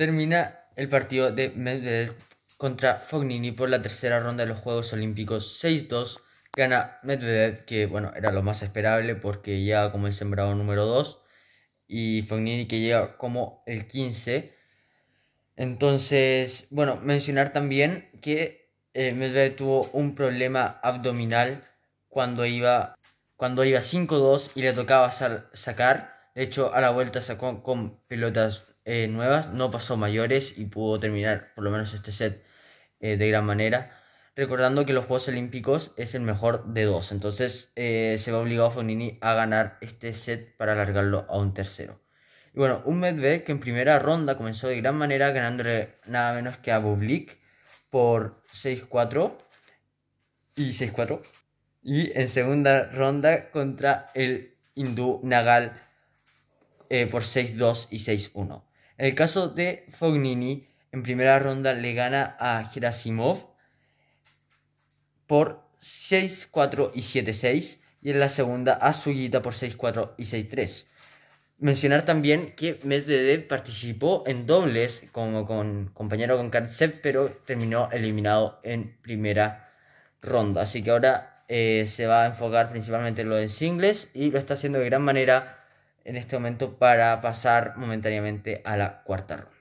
Termina el partido de Medvedev contra Fognini por la tercera ronda de los Juegos Olímpicos 6-2. Gana Medvedev, que bueno, era lo más esperable porque llega como el sembrado número 2. Y Fognini que llega como el 15. Entonces, bueno, mencionar también que eh, Medvedev tuvo un problema abdominal cuando iba, cuando iba 5-2 y le tocaba sacar de hecho, a la vuelta sacó con pelotas eh, nuevas, no pasó mayores y pudo terminar por lo menos este set eh, de gran manera. Recordando que los Juegos Olímpicos es el mejor de dos, entonces eh, se va obligado Fonini a ganar este set para alargarlo a un tercero. Y bueno, un Medvedev que en primera ronda comenzó de gran manera ganándole nada menos que a Bublik por 6-4 y 6-4. Y en segunda ronda contra el hindú Nagal eh, por 6-2 y 6-1. En el caso de Fognini, en primera ronda le gana a Gerasimov por 6-4 y 7-6. Y en la segunda a Sugita por 6-4 y 6-3. Mencionar también que Medvedev participó en dobles como con compañero con Kartsev, pero terminó eliminado en primera ronda. Así que ahora eh, se va a enfocar principalmente en lo de singles y lo está haciendo de gran manera en este momento para pasar momentáneamente a la cuarta ronda.